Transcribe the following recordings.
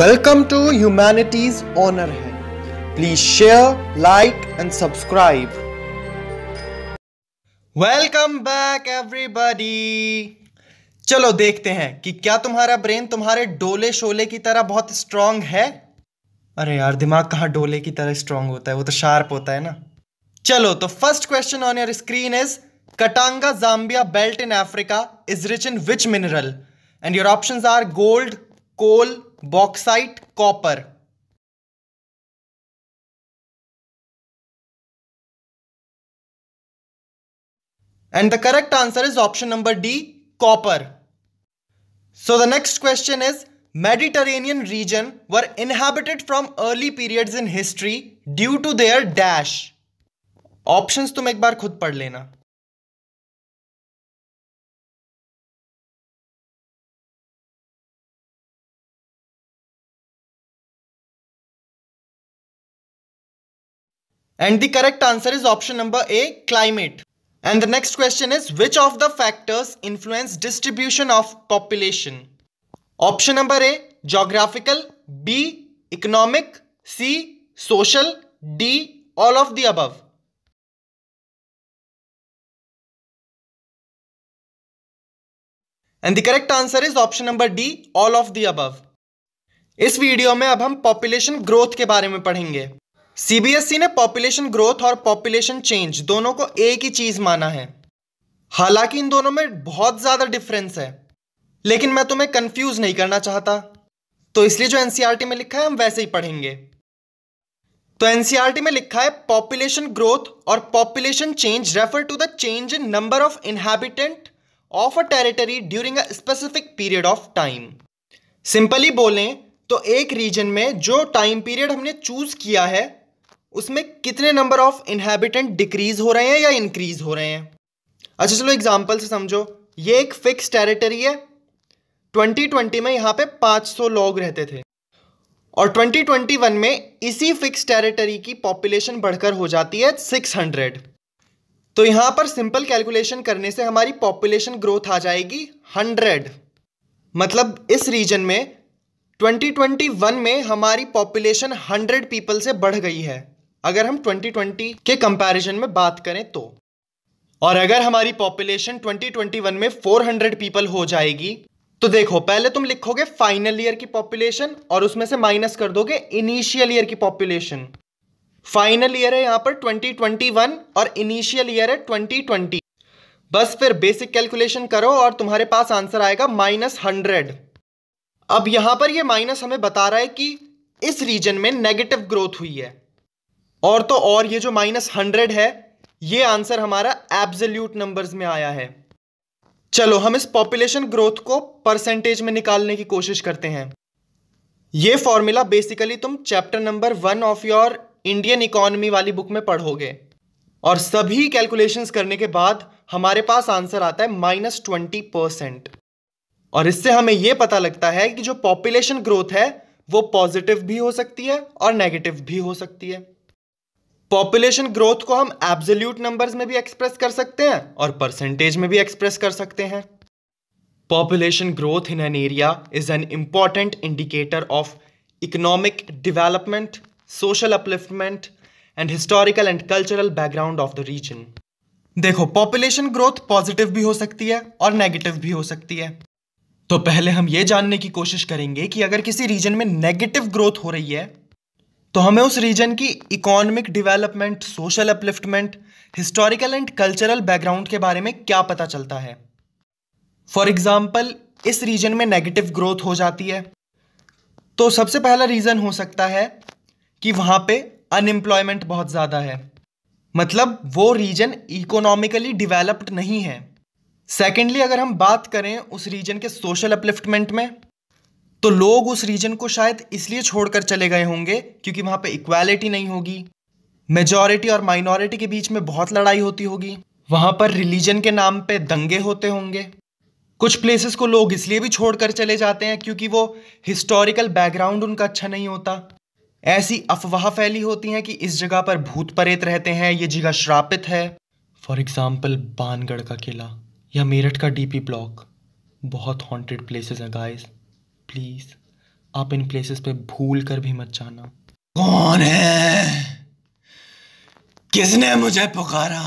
Welcome to humanities honour है please share like and subscribe welcome back everybody चलो देखते हैं कि क्या तुम्हारा ब्रेन तुम्हारे डोले शोले की तरह बहुत स्ट्रांग है अरे यार दिमाग कहाँ डोले की तरह स्ट्रांग होता है वो तो शार्प होता है ना चलो तो first question on your screen is Katanga Zambia belt in Africa is rich in which mineral and your option are gold coal bauxite copper And the correct answer is option number D, copper. So the next question is, Mediterranean region were inhabited from early periods in history due to their dash. Options तुम एक बार खुद पढ़ लेना and the correct answer is option number A climate and the next question is which of the factors influence distribution of population option number A geographical B economic C social D all of the above and the correct answer is option number D all of the above इस video में अब हम population growth के बारे में पढ़ेंगे CBSE e ने population growth और पॉपुलेशन चेंज दोनों को एक ही चीज़ माना है हालांकि इन दोनों में बहुत ज़्यादा डिफरेंस है लेकिन मैं तुम्हें कंफ्यूज नहीं करना चाहता तो इसलिए जो एनसीआरटी e में लिखा है हम वैसे ही पढ़ेंगे तो एनसीआरटी e में लिखा है पॉपुलेशन ग्रोथ और population change refer to the change in number of inhabitant of a territory during a specific period of time simply बोलें तो एक रीजन में जो टाइम पीरियड हमने चूज किया है उसमें कितने नंबर ऑफ इनहेबिटेंट डिक्रीज हो रहे हैं या इंक्रीज हो रहे हैं अच्छा चलो एग्जाम्पल से समझो ये एक फिक्स टेरिटरी है 2020 में यहां पे 500 लोग रहते थे और 2021 में इसी फिक्स टेरिटरी की पॉपुलेशन बढ़कर हो जाती है 600 तो यहां पर सिंपल कैलकुलेशन करने से हमारी पॉपुलेशन ग्रोथ आ जाएगी 100 मतलब इस रीजन में 2021 में हमारी पॉपुलेशन 100 पीपल से बढ़ गई है अगर हम 2020 के कंपैरिजन में बात करें तो और अगर हमारी पॉपुलेशन 2021 में 400 पीपल हो जाएगी तो देखो पहले तुम लिखोगे फाइनल ईयर की पॉपुलेशन और उसमें से माइनस कर दोगे इनिशियल ईयर की पॉपुलेशन फाइनल ईयर है यहां पर 2021 और इनिशियल ईयर है 2020 बस फिर बेसिक कैलकुलेशन करो और तुम्हारे पास आंसर आएगा माइनस हंड्रेड अब यहां पर ये माइनस हमें बता रहा है कि इस रीजन में नेगेटिव ग्रोथ हुई है और तो और ये जो माइनस हंड्रेड है ये आंसर हमारा एब्जल्यूट नंबर्स में आया है चलो हम इस पॉपुलेशन ग्रोथ को परसेंटेज में निकालने की कोशिश करते हैं ये फॉर्मूला बेसिकली तुम chapter number one of your Indian economy वाली बुक में पढ़ोगे और सभी कैलकुलेशंस करने के बाद हमारे पास आंसर आता है माइनस ट्वेंटी परसेंट और इससे हमें यह पता लगता है कि जो पॉपुलेशन ग्रोथ है वो पॉजिटिव भी हो सकती है और नेगेटिव भी हो सकती है पॉपुलेशन ग्रोथ को हम एब्सोल्यूट नंबर्स में भी एक्सप्रेस कर सकते हैं और परसेंटेज में भी एक्सप्रेस कर सकते हैं population growth in an area is an important indicator of economic development social upliftment and historical and cultural background of the region देखो पॉपुलेशन ग्रोथ पॉजिटिव भी हो सकती है और नेगेटिव भी हो सकती है तो पहले हम ये जानने की कोशिश करेंगे कि अगर किसी रीजन में नेगेटिव ग्रोथ हो रही है तो हमें उस रीजन की economic development social upliftment historical and cultural background के बारे में क्या पता चलता है फॉर एग्ज़ाम्पल इस रीजन में नेगेटिव ग्रोथ हो जाती है तो सबसे पहला रीज़न हो सकता है कि वहाँ पे अनएम्प्लॉयमेंट बहुत ज़्यादा है मतलब वो रीजन इकोनॉमिकली डिवेलप्ड नहीं है सेकेंडली अगर हम बात करें उस रीजन के सोशल अपलिफ्टमेंट में तो लोग उस रीजन को शायद इसलिए छोड़कर चले गए होंगे क्योंकि वहां पे इक्वालिटी नहीं होगी मेजॉरिटी और माइनॉरिटी के बीच में बहुत लड़ाई होती होगी वहां पर रिलीजन के नाम पे दंगे होते होंगे कुछ प्लेसेस को लोग इसलिए भी छोड़कर चले जाते हैं क्योंकि वो हिस्टोरिकल बैकग्राउंड उनका अच्छा नहीं होता ऐसी अफवाह फैली होती हैं कि इस जगह पर भूत परेत रहते हैं ये जगह श्रापित है फॉर एग्ज़ाम्पल बानगढ़ का किला या मेरठ का डीपी ब्लॉक बहुत हॉन्टेड प्लेसेस हैं गाइस प्लीज़ आप इन प्लेसेस पे भूल कर भी मत जाना कौन है किसने मुझे पुकारा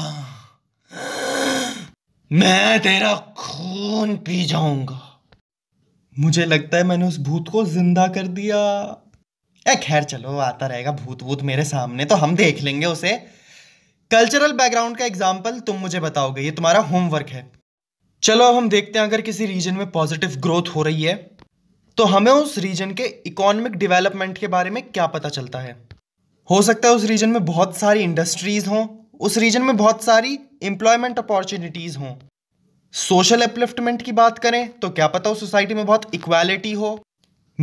मैं तेरा खून पी जाऊंगा मुझे लगता है मैंने उस भूत को जिंदा कर दिया ए खैर चलो आता रहेगा भूत भूत मेरे सामने तो हम देख लेंगे उसे कल्चरल बैकग्राउंड का एग्जाम्पल तुम मुझे बताओगे ये तुम्हारा होमवर्क है चलो हम देखते हैं अगर किसी रीजन में पॉजिटिव ग्रोथ हो रही है तो हमें उस रीजन के इकोनॉमिक डेवलपमेंट के बारे में क्या पता चलता है हो सकता है उस रीजन में बहुत सारी इंडस्ट्रीज़ हों उस रीजन में बहुत सारी एम्प्लॉयमेंट अपॉर्चुनिटीज़ हों सोशल अपलिफ्टमेंट की बात करें तो क्या पता उस सोसाइटी में बहुत इक्वालिटी हो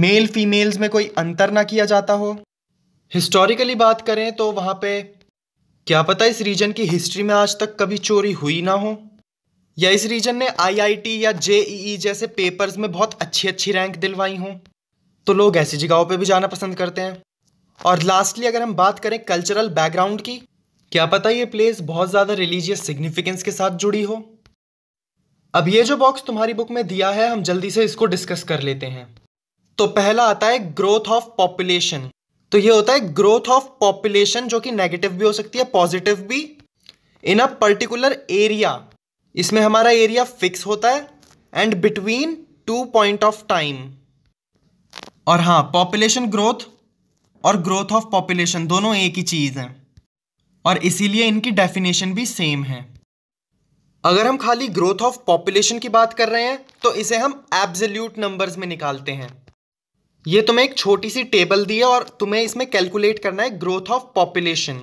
मेल फीमेल्स में कोई अंतर ना किया जाता हो हिस्टोरिकली बात करें तो वहाँ पे क्या पता इस रीजन की हिस्ट्री में आज तक कभी चोरी हुई ना हो या इस रीजन ने आईआईटी या जेईई e e जैसे पेपर्स में बहुत अच्छी अच्छी रैंक दिलवाई हों तो लोग ऐसी जगहों पे भी जाना पसंद करते हैं और लास्टली अगर हम बात करें कल्चरल बैकग्राउंड की क्या पता ये प्लेस बहुत ज़्यादा रिलीजियस सिग्निफिकेंस के साथ जुड़ी हो अब ये जो बॉक्स तुम्हारी बुक में दिया है हम जल्दी से इसको डिस्कस कर लेते हैं तो पहला आता है ग्रोथ ऑफ पॉपुलेशन तो ये होता है ग्रोथ ऑफ पॉपुलेशन जो कि नेगेटिव भी हो सकती है पॉजिटिव भी इन अ पर्टिकुलर एरिया इसमें हमारा एरिया फिक्स होता है and between two point of time और हाँ पॉपुलेशन ग्रोथ और ग्रोथ ऑफ पॉपुलेशन दोनों एक ही चीज़ है और इसीलिए इनकी डेफिनेशन भी सेम है अगर हम खाली ग्रोथ ऑफ पॉपुलेशन की बात कर रहे हैं तो इसे हम एब्सल्यूट नंबर्स में निकालते हैं ये तुम्हें एक छोटी सी टेबल दी है और तुम्हें इसमें कैलकुलेट करना है ग्रोथ ऑफ पॉपुलेशन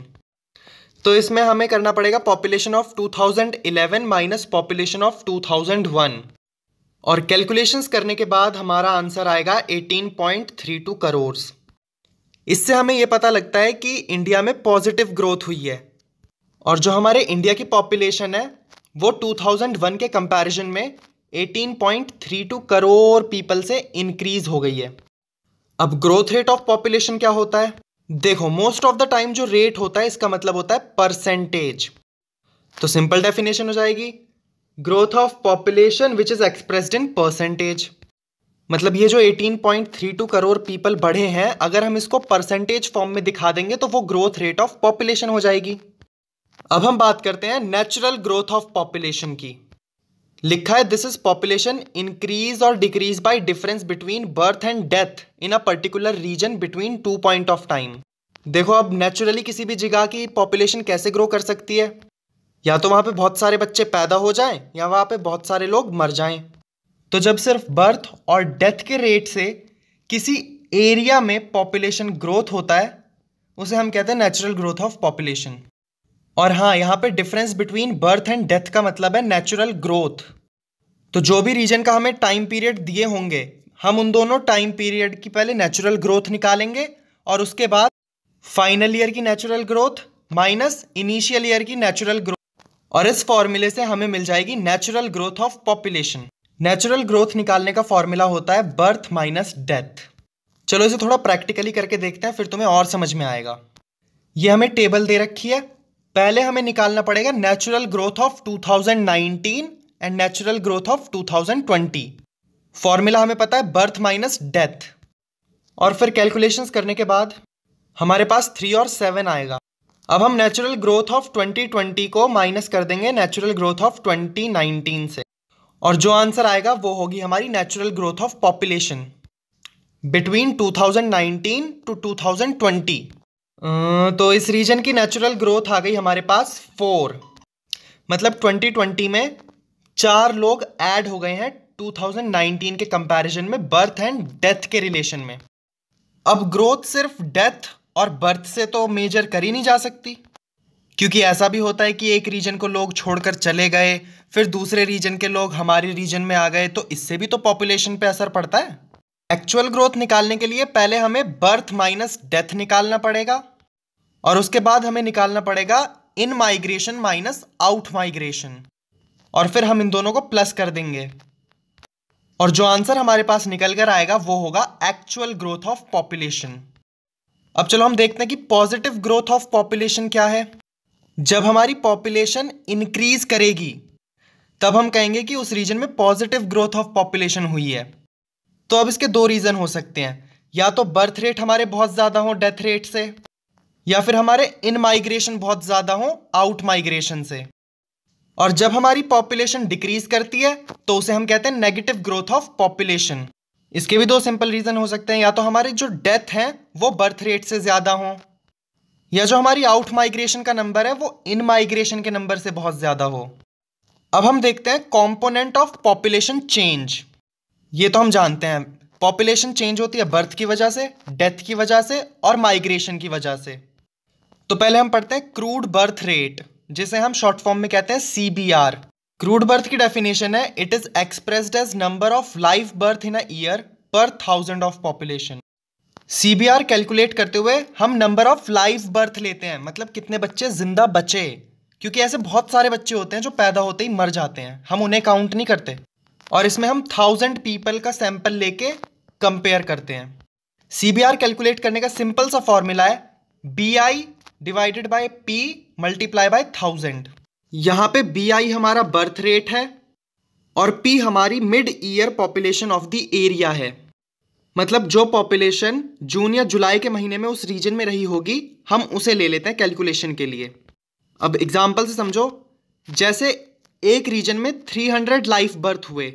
तो इसमें हमें करना पड़ेगा population of 2011 minus population of 2001 और कैलकुलेशंस करने के बाद हमारा आंसर आएगा 18.32 करोड़ इससे हमें यह पता लगता है कि इंडिया में पॉजिटिव ग्रोथ हुई है और जो हमारे इंडिया की पॉपुलेशन है वो 2001 के कंपैरिजन में 18.32 करोड़ पीपल से इंक्रीज हो गई है अब ग्रोथ रेट ऑफ पॉपुलेशन क्या होता है देखो मोस्ट ऑफ द टाइम जो रेट होता है इसका मतलब होता है परसेंटेज तो सिंपल डेफिनेशन हो जाएगी growth of population which is expressed in percentage मतलब ये जो 18.32 करोड़ पीपल बढ़े हैं अगर हम इसको परसेंटेज फॉर्म में दिखा देंगे तो वो ग्रोथ रेट ऑफ पॉपुलेशन हो जाएगी अब हम बात करते हैं नेचुरल ग्रोथ ऑफ पॉपुलेशन की लिखा है दिस इज पॉपुलेशन इंक्रीज और decrease by difference between birth and death in a particular region between two point of time देखो अब नेचुरली किसी भी जगह की पॉपुलेशन कैसे ग्रो कर सकती है या तो वहां पे बहुत सारे बच्चे पैदा हो जाएं या वहां पे बहुत सारे लोग मर जाएं तो जब सिर्फ बर्थ और डेथ के रेट से किसी एरिया में पॉपुलेशन ग्रोथ होता है उसे हम कहते हैं नेचुरल ग्रोथ ऑफ पॉपुलेशन और हाँ यहाँ पे difference between birth and death का मतलब है नेचुरल ग्रोथ तो जो भी रीजन का हमें टाइम पीरियड दिए होंगे हम उन दोनों टाइम पीरियड की पहले नेचुरल ग्रोथ निकालेंगे और उसके बाद फाइनल ईयर की natural growth minus initial year की नेचुरल ग्रोथ और इस फॉर्मूले से हमें मिल जाएगी natural growth of population natural growth निकालने का फॉर्मूला होता है बर्थ माइनस डेथ चलो इसे थोड़ा प्रैक्टिकली करके देखते हैं फिर तुम्हें और समझ में आएगा ये हमें टेबल दे रखी है पहले हमें निकालना पड़ेगा natural growth of 2019 and natural growth of 2020 formula हमें पता है बर्थ माइनस डेथ और फिर कैलकुलेशंस करने के बाद हमारे पास थ्री और सेवन आएगा अब हम नेचुरल ग्रोथ ऑफ 2020 को माइनस कर देंगे नेचुरल ग्रोथ ऑफ 2019 से और जो आंसर आएगा वो होगी हमारी natural growth of population between 2019 to 2020 अं, तो इस रीजन की नेचुरल ग्रोथ आ गई हमारे पास फोर मतलब 2020 में चार लोग ऐड हो गए हैं 2019 के कंपैरिजन में बर्थ एंड डेथ के रिलेशन में अब ग्रोथ सिर्फ डेथ और बर्थ से तो मेजर करी नहीं जा सकती क्योंकि ऐसा भी होता है कि एक रीजन को लोग छोड़कर चले गए फिर दूसरे रीजन के लोग हमारे रीजन में आ गए तो इससे भी तो पॉपुलेशन पे असर पड़ता है एक्चुअल ग्रोथ निकालने के लिए पहले हमें बर्थ माइनस डेथ निकालना पड़ेगा और उसके बाद हमें निकालना पड़ेगा in migration minus out migration और फिर हम इन दोनों को प्लस कर देंगे और जो आंसर हमारे पास निकल कर आएगा वो होगा एक्चुअल ग्रोथ ऑफ पॉपुलेशन अब चलो हम देखते हैं कि पॉजिटिव ग्रोथ ऑफ पॉपुलेशन क्या है जब हमारी पॉपुलेशन इंक्रीज करेगी तब हम कहेंगे कि उस रीजन में पॉजिटिव ग्रोथ ऑफ पॉपुलेशन हुई है तो अब इसके दो रीज़न हो सकते हैं या तो बर्थ रेट हमारे बहुत ज़्यादा हो डेथ रेट से या फिर हमारे इन माइग्रेशन बहुत ज़्यादा हो आउट माइग्रेशन से और जब हमारी पॉपुलेशन डिक्रीज करती है तो उसे हम कहते हैं नेगेटिव ग्रोथ ऑफ पॉपुलेशन इसके भी दो सिंपल रीज़न हो सकते हैं या तो हमारे जो डेथ हैं वो बर्थ रेट से ज़्यादा हो या जो हमारी आउट माइग्रेशन का नंबर है वो इन माइग्रेशन के नंबर से बहुत ज़्यादा हो अब हम देखते हैं कॉम्पोनेंट ऑफ पॉपुलेशन चेंज ये तो हम जानते हैं पॉपुलेशन चेंज होती है बर्थ की वजह से डेथ की वजह से और माइग्रेशन की वजह से तो पहले हम पढ़ते हैं क्रूड बर्थ रेट जिसे हम शॉर्ट फॉर्म में कहते हैं सीबीआर क्रूड बर्थ की डेफिनेशन है it is expressed as number of life birth in a year per thousand of population CBR calculate करते हुए हम नंबर ऑफ लाइफ बर्थ लेते हैं मतलब कितने बच्चे जिंदा बचे क्योंकि ऐसे बहुत सारे बच्चे होते हैं जो पैदा होते ही मर जाते हैं हम उन्हें काउंट नहीं करते और इसमें हम थाउजेंड पीपल का सैंपल लेके कंपेयर करते हैं सीबीआर कैलकुलेट करने का सिंपल सा फॉर्मूला है B I divided by P multiply by thousand यहां पे बी आई हमारा बर्थ रेट है और पी हमारी mid year population of the area है मतलब जो पॉपुलेशन जून या जुलाई के महीने में उस रीजन में रही होगी हम उसे ले लेते हैं कैलकुलेशन के लिए अब एग्जाम्पल से समझो जैसे एक रीजन में 300 लाइफ बर्थ हुए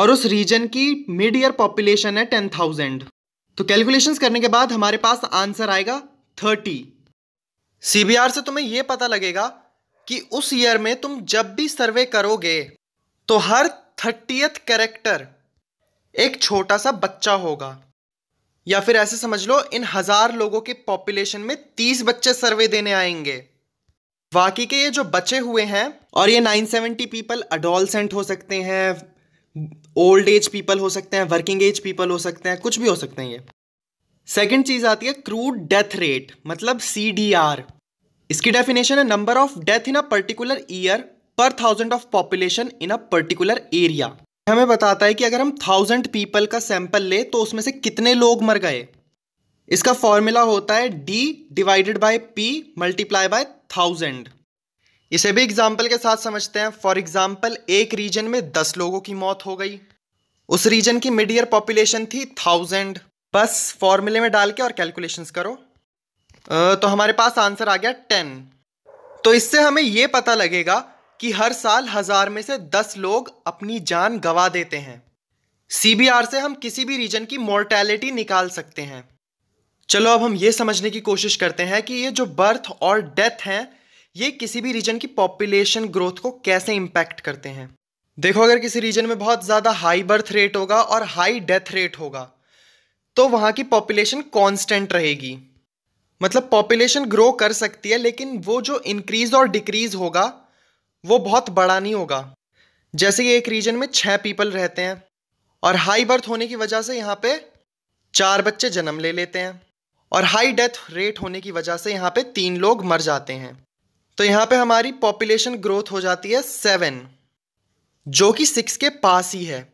और उस रीजन की मिड ईयर पॉपुलेशन है 10,000 तो कैलकुलेशंस करने के बाद हमारे पास आंसर आएगा 30 सीबीआर से तुम्हें यह पता लगेगा कि उस ईयर में तुम जब भी सर्वे करोगे तो हर थर्टियथ कैरेक्टर एक छोटा सा बच्चा होगा या फिर ऐसे समझ लो इन हजार लोगों के पॉपुलेशन में तीस बच्चे सर्वे देने आएंगे बाकी के ये जो बचे हुए हैं और ये 970 पीपल अडोलसेंट हो सकते हैं ओल्ड एज पीपल हो सकते हैं वर्किंग एज पीपल हो सकते हैं कुछ भी हो सकते हैं ये सेकेंड चीज़ आती है क्रूड डेथ रेट मतलब सी डी आर इसकी डेफिनेशन है number of death in a particular year per thousand of population in a particular area हमें बताता है कि अगर हम थाउजेंड पीपल का सैंपल ले तो उसमें से कितने लोग मर गए इसका फॉर्मूला होता है D divided by P multiply by thousand इसे भी एग्जाम्पल के साथ समझते हैं फॉर एग्जाम्पल एक रीजन में दस लोगों की मौत हो गई उस रीजन की मिड ईयर पॉपुलेशन थी थाउजेंड बस फॉर्मूले में डाल के और कैलकुलेशंस करो तो हमारे पास आंसर आ गया टेन तो इससे हमें ये पता लगेगा कि हर साल हज़ार में से दस लोग अपनी जान गंवा देते हैं सीबीआर से हम किसी भी रीजन की मोर्टैलिटी निकाल सकते हैं चलो अब हम ये समझने की कोशिश करते हैं कि ये जो बर्थ और डेथ हैं ये किसी भी रीजन की पॉपुलेशन ग्रोथ को कैसे इम्पैक्ट करते हैं देखो अगर किसी रीजन में बहुत ज़्यादा हाई बर्थ रेट होगा और हाई डेथ रेट होगा तो वहाँ की पॉपुलेशन कांस्टेंट रहेगी मतलब पॉपुलेशन ग्रो कर सकती है लेकिन वो जो इंक्रीज और डिक्रीज होगा वो बहुत बड़ा नहीं होगा जैसे कि एक रीजन में छः पीपल रहते हैं और हाई बर्थ होने की वजह से यहाँ पे चार बच्चे जन्म ले लेते हैं और हाई डेथ रेट होने की वजह से यहाँ पे तीन लोग मर जाते हैं तो यहाँ पे हमारी पॉपुलेशन ग्रोथ हो जाती है सेवन जो कि सिक्स के पास ही है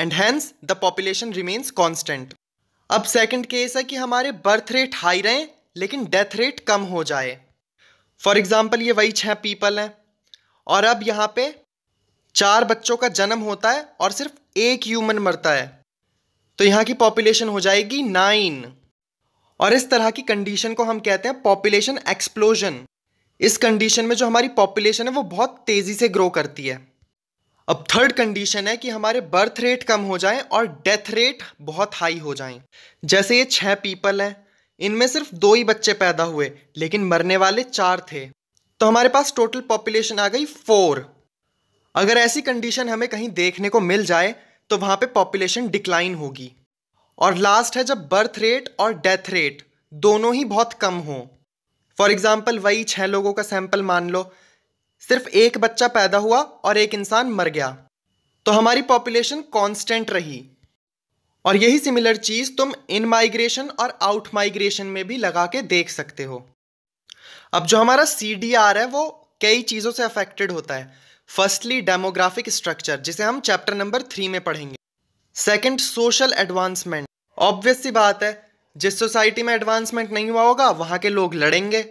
and hence the population remains constant अब सेकंड केस है कि हमारे बर्थ रेट हाई रहे लेकिन डेथ रेट कम हो जाए फॉर एग्ज़ाम्पल ये वही छह पीपल हैं और अब यहाँ पे चार बच्चों का जन्म होता है और सिर्फ एक ह्यूमन मरता है तो यहाँ की पॉपुलेशन हो जाएगी नाइन और इस तरह की कंडीशन को हम कहते हैं पॉपुलेशन एक्सप्लोजन इस कंडीशन में जो हमारी पॉपुलेशन है वो बहुत तेज़ी से ग्रो करती है अब थर्ड कंडीशन है कि हमारे बर्थ रेट कम हो जाए और डेथ रेट बहुत हाई हो जाए जैसे ये छह पीपल हैं इनमें सिर्फ दो ही बच्चे पैदा हुए लेकिन मरने वाले चार थे तो हमारे पास टोटल पॉपुलेशन आ गई फोर अगर ऐसी कंडीशन हमें कहीं देखने को मिल जाए तो वहां पे पॉपुलेशन डिक्लाइन होगी और लास्ट है जब बर्थ रेट और डेथ रेट दोनों ही बहुत कम हो फॉर एग्ज़ाम्पल वही छह लोगों का सैंपल मान लो सिर्फ एक बच्चा पैदा हुआ और एक इंसान मर गया तो हमारी पॉपुलेशन कांस्टेंट रही और यही सिमिलर चीज़ तुम इन माइग्रेशन और आउट माइग्रेशन में भी लगा के देख सकते हो अब जो हमारा सी डी आर है वो कई चीज़ों से अफेक्टेड होता है फर्स्टली डेमोग्राफिक स्ट्रक्चर जिसे हम चैप्टर नंबर थ्री में पढ़ेंगे सेकंड सोशल एडवांसमेंट ऑब्वियस सी बात है जिस सोसाइटी में एडवांसमेंट नहीं हुआ होगा वहां के लोग लड़ेंगे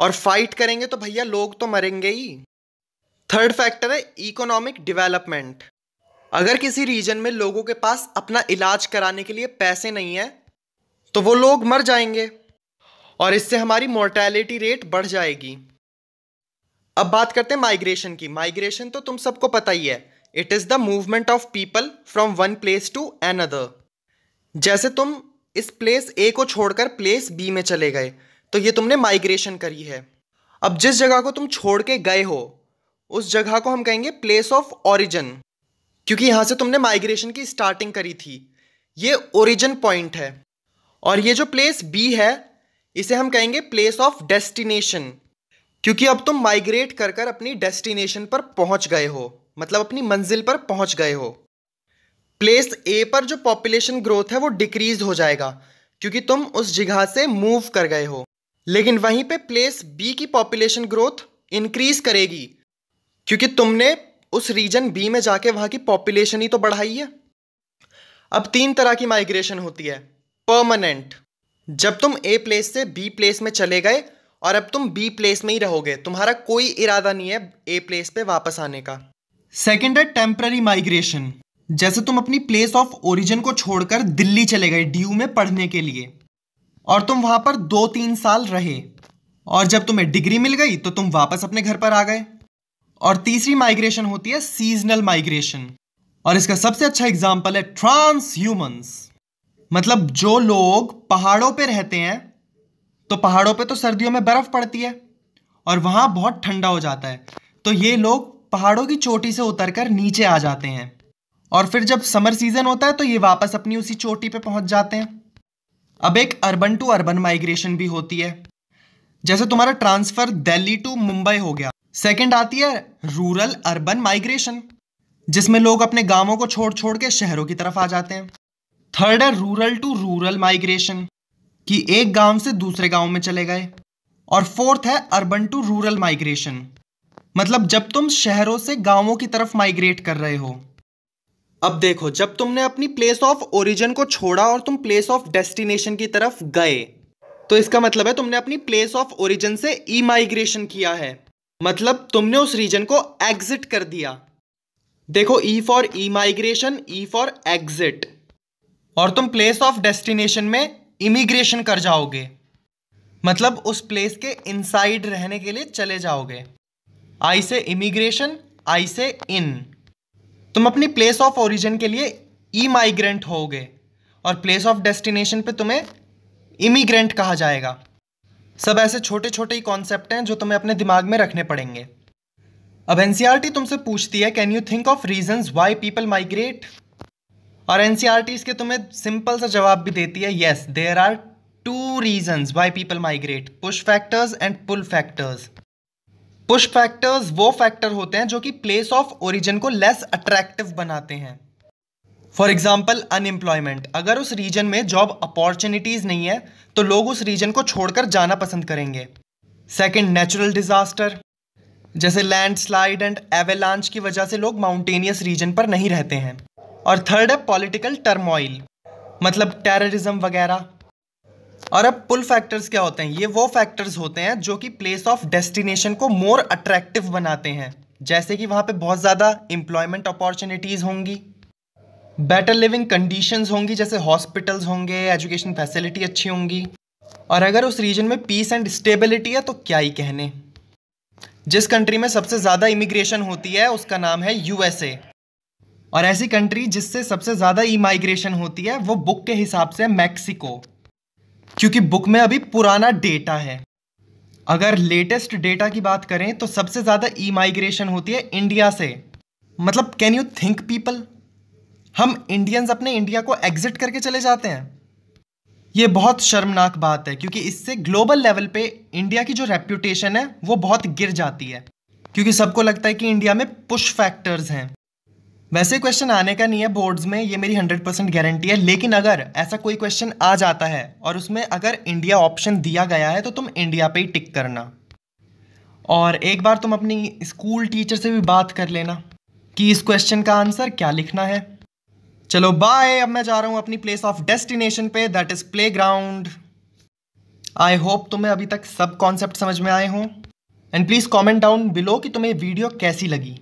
और फाइट करेंगे तो भैया लोग तो मरेंगे ही थर्ड फैक्टर है इकोनॉमिक डेवलपमेंट अगर किसी रीजन में लोगों के पास अपना इलाज कराने के लिए पैसे नहीं है तो वो लोग मर जाएंगे और इससे हमारी मोर्टेलिटी रेट बढ़ जाएगी अब बात करते हैं माइग्रेशन की माइग्रेशन तो तुम सबको पता ही है it is the movement of people from one place to an जैसे तुम इस प्लेस ए को छोड़कर प्लेस बी में चले गए तो ये तुमने माइग्रेशन करी है अब जिस जगह को तुम छोड़ के गए हो उस जगह को हम कहेंगे प्लेस ऑफ ओरिजन क्योंकि यहां से तुमने माइग्रेशन की स्टार्टिंग करी थी ये ओरिजन पॉइंट है और ये जो प्लेस बी है इसे हम कहेंगे प्लेस ऑफ डेस्टिनेशन क्योंकि अब तुम माइग्रेट कर कर अपनी डेस्टिनेशन पर पहुंच गए हो मतलब अपनी मंजिल पर पहुंच गए हो प्लेस ए पर जो पॉपुलेशन ग्रोथ है वो डिक्रीज हो जाएगा क्योंकि तुम उस जगह से मूव कर गए हो लेकिन वहीं पे प्लेस बी की पॉपुलेशन ग्रोथ इंक्रीज करेगी क्योंकि तुमने उस रीजन बी में जाके वहां की पॉपुलेशन ही तो बढ़ाई है अब तीन तरह की माइग्रेशन होती है परमानेंट जब तुम ए प्लेस से बी प्लेस में चले गए और अब तुम बी प्लेस में ही रहोगे तुम्हारा कोई इरादा नहीं है ए प्लेस पे वापस आने का सेकेंड है टेम्प्ररी माइग्रेशन जैसे तुम अपनी प्लेस ऑफ ओरिजिन को छोड़कर दिल्ली चले गए डी में पढ़ने के लिए और तुम वहां पर दो तीन साल रहे और जब तुम्हें डिग्री मिल गई तो तुम वापस अपने घर पर आ गए और तीसरी माइग्रेशन होती है सीजनल माइग्रेशन और इसका सबसे अच्छा एग्जाम्पल है ट्रांस ह्यूमंस मतलब जो लोग पहाड़ों पे रहते हैं तो पहाड़ों पे तो सर्दियों में बर्फ़ पड़ती है और वहाँ बहुत ठंडा हो जाता है तो ये लोग पहाड़ों की चोटी से उतरकर नीचे आ जाते हैं और फिर जब समर सीज़न होता है तो ये वापस अपनी उसी चोटी पे पहुंच जाते हैं अब एक अर्बन टू अर्बन माइग्रेशन भी होती है जैसे तुम्हारा ट्रांसफर दिल्ली टू मुंबई हो गया सेकंड आती है रूरल अर्बन माइग्रेशन जिसमें लोग अपने गांवों को छोड़ छोड़ के शहरों की तरफ आ जाते हैं थर्ड है रूरल टू रूरल माइग्रेशन कि एक गांव से दूसरे गांव में चले गए और फोर्थ है अर्बन टू रूरल माइग्रेशन मतलब जब तुम शहरों से गांवों की तरफ माइग्रेट कर रहे हो अब देखो जब तुमने अपनी प्लेस ऑफ ओरिजिन को छोड़ा और तुम प्लेस ऑफ डेस्टिनेशन की तरफ गए तो इसका मतलब है तुमने अपनी प्लेस ऑफ ओरिजिन से ई माइग्रेशन किया है मतलब तुमने उस रीजन को एग्जिट कर दिया देखो E for E migration E for exit और तुम प्लेस ऑफ डेस्टिनेशन में इमिग्रेशन कर जाओगे मतलब उस प्लेस के इनसाइड रहने के लिए चले जाओगे आई से इमिग्रेशन आई से इन तुम अपनी प्लेस ऑफ ओरिजिन के लिए ई माइग्रेंट गए और प्लेस ऑफ डेस्टिनेशन पे तुम्हें इमिग्रेंट कहा जाएगा सब ऐसे छोटे छोटे ही कॉन्सेप्ट हैं जो तुम्हें अपने दिमाग में रखने पड़ेंगे अब एनसीआरटी e तुमसे पूछती है can you think of reason why people migrate और एनसीआरटी e इसके तुम्हें सिंपल सा जवाब भी देती है yes there are two reason why people migrate push factors and pull factors push factors वो फैक्टर होते हैं जो कि प्लेस ऑफ ओरिजिन को लेस अट्रैक्टिव बनाते हैं फॉर एग्जाम्पल अनएम्प्लॉयमेंट अगर उस रीजन में जॉब अपॉर्चुनिटीज़ नहीं है तो लोग उस रीजन को छोड़कर जाना पसंद करेंगे सेकेंड नेचुरल डिज़ास्टर जैसे लैंडस्लाइड एंड एवेलांच की वजह से लोग माउंटेनियस रीजन पर नहीं रहते हैं और थर्ड है पॉलिटिकल टर्मोइल मतलब टेररिज्म वगैरह और अब पुल फैक्टर्स क्या होते हैं ये वो फैक्टर्स होते हैं जो कि प्लेस ऑफ डेस्टिनेशन को मोर अट्रैक्टिव बनाते हैं जैसे कि वहाँ पे बहुत ज़्यादा एम्प्लॉयमेंट अपॉर्चुनिटीज़ होंगी बेटर लिविंग कंडीशंस होंगी जैसे हॉस्पिटल्स होंगे एजुकेशन फैसिलिटी अच्छी होंगी और अगर उस रीजन में पीस एंड स्टेबिलिटी है तो क्या ही कहने जिस कंट्री में सबसे ज़्यादा इमिग्रेशन होती है उसका नाम है यूएसए और ऐसी कंट्री जिससे सबसे ज़्यादा ई माइग्रेशन होती है वो बुक के हिसाब से मैक्सिको क्योंकि बुक में अभी पुराना डेटा है अगर लेटेस्ट डेटा की बात करें तो सबसे ज़्यादा ई माइग्रेशन होती है इंडिया से मतलब कैन यू थिंक पीपल हम इंडियंस अपने इंडिया को एग्जिट करके चले जाते हैं ये बहुत शर्मनाक बात है क्योंकि इससे ग्लोबल लेवल पे इंडिया की जो रेप्यूटेशन है वो बहुत गिर जाती है क्योंकि सबको लगता है कि इंडिया में पुश फैक्टर्स हैं वैसे क्वेश्चन आने का नहीं है बोर्ड्स में ये मेरी 100 परसेंट गारंटी है लेकिन अगर ऐसा कोई क्वेश्चन आ जाता है और उसमें अगर इंडिया ऑप्शन दिया गया है तो तुम इंडिया पे ही टिक करना और एक बार तुम अपनी स्कूल टीचर से भी बात कर लेना कि इस क्वेश्चन का आंसर क्या लिखना है चलो बाय अब मैं जा रहा हूँ अपनी प्लेस ऑफ डेस्टिनेशन पे that is playground I hope तुम्हें अभी तक सब कॉन्सेप्ट समझ में आए हों and please comment down below कि तुम्हें वीडियो कैसी लगी